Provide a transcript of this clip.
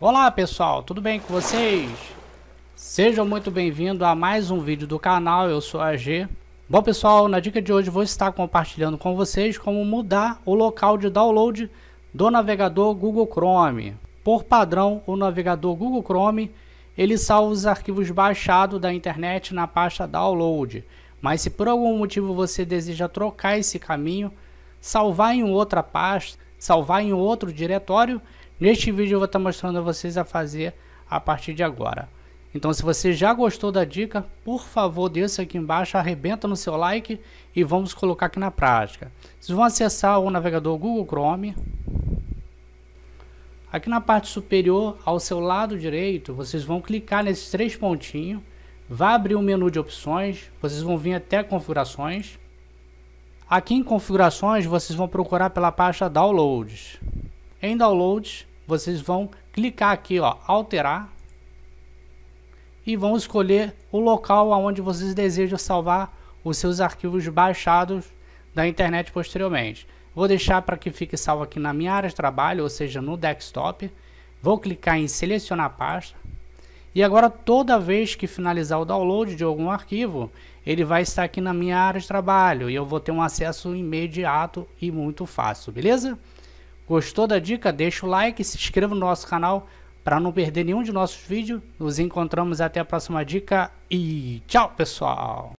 Olá pessoal, tudo bem com vocês? Sejam muito bem-vindos a mais um vídeo do canal, eu sou a G. Bom pessoal, na dica de hoje vou estar compartilhando com vocês como mudar o local de download do navegador Google Chrome. Por padrão, o navegador Google Chrome ele salva os arquivos baixados da internet na pasta download. Mas se por algum motivo você deseja trocar esse caminho, salvar em outra pasta, salvar em outro diretório. Neste vídeo eu vou estar mostrando a vocês a fazer a partir de agora. Então se você já gostou da dica, por favor desça aqui embaixo, arrebenta no seu like e vamos colocar aqui na prática. Vocês vão acessar o navegador Google Chrome. Aqui na parte superior, ao seu lado direito, vocês vão clicar nesses três pontinhos. Vai abrir o um menu de opções, vocês vão vir até configurações. Aqui em configurações, vocês vão procurar pela pasta downloads. Em downloads, vocês vão clicar aqui, ó, alterar. E vão escolher o local aonde vocês desejam salvar os seus arquivos baixados da internet posteriormente. Vou deixar para que fique salvo aqui na minha área de trabalho, ou seja, no desktop. Vou clicar em selecionar a pasta e agora toda vez que finalizar o download de algum arquivo, ele vai estar aqui na minha área de trabalho e eu vou ter um acesso imediato e muito fácil, beleza? Gostou da dica? Deixa o like, se inscreva no nosso canal para não perder nenhum de nossos vídeos. Nos encontramos até a próxima dica e tchau, pessoal!